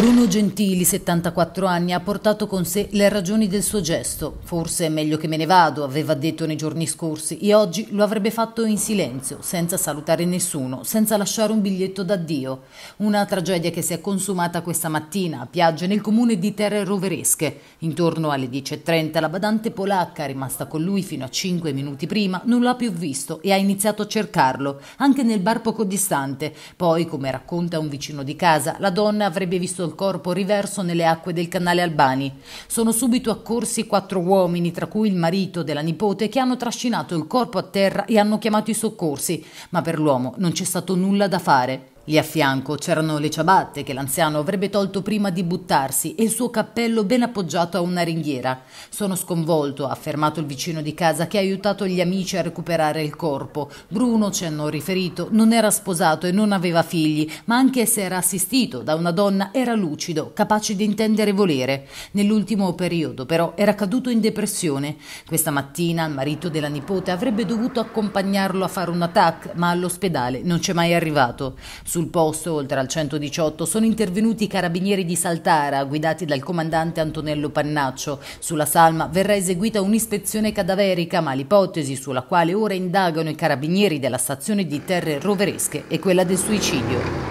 Bruno Gentili, 74 anni, ha portato con sé le ragioni del suo gesto. Forse è meglio che me ne vado, aveva detto nei giorni scorsi, e oggi lo avrebbe fatto in silenzio, senza salutare nessuno, senza lasciare un biglietto d'addio. Una tragedia che si è consumata questa mattina a Piagge nel comune di Terre Roveresche. Intorno alle 10.30 la badante polacca, rimasta con lui fino a 5 minuti prima, non l'ha più visto e ha iniziato a cercarlo, anche nel bar poco distante. Poi, come racconta un vicino di casa, la donna avrebbe visto il corpo riverso nelle acque del canale Albani. Sono subito accorsi quattro uomini, tra cui il marito della nipote, che hanno trascinato il corpo a terra e hanno chiamato i soccorsi, ma per l'uomo non c'è stato nulla da fare. Lì a fianco c'erano le ciabatte che l'anziano avrebbe tolto prima di buttarsi e il suo cappello ben appoggiato a una ringhiera. Sono sconvolto, ha affermato il vicino di casa che ha aiutato gli amici a recuperare il corpo. Bruno, ci hanno riferito, non era sposato e non aveva figli, ma anche se era assistito da una donna era lucido, capace di intendere volere. Nell'ultimo periodo però era caduto in depressione. Questa mattina il marito della nipote avrebbe dovuto accompagnarlo a fare un attack, ma all'ospedale non c'è mai arrivato. Sul posto, oltre al 118, sono intervenuti i carabinieri di Saltara, guidati dal comandante Antonello Pannaccio. Sulla salma verrà eseguita un'ispezione cadaverica, ma l'ipotesi sulla quale ora indagano i carabinieri della stazione di Terre Roveresche è quella del suicidio.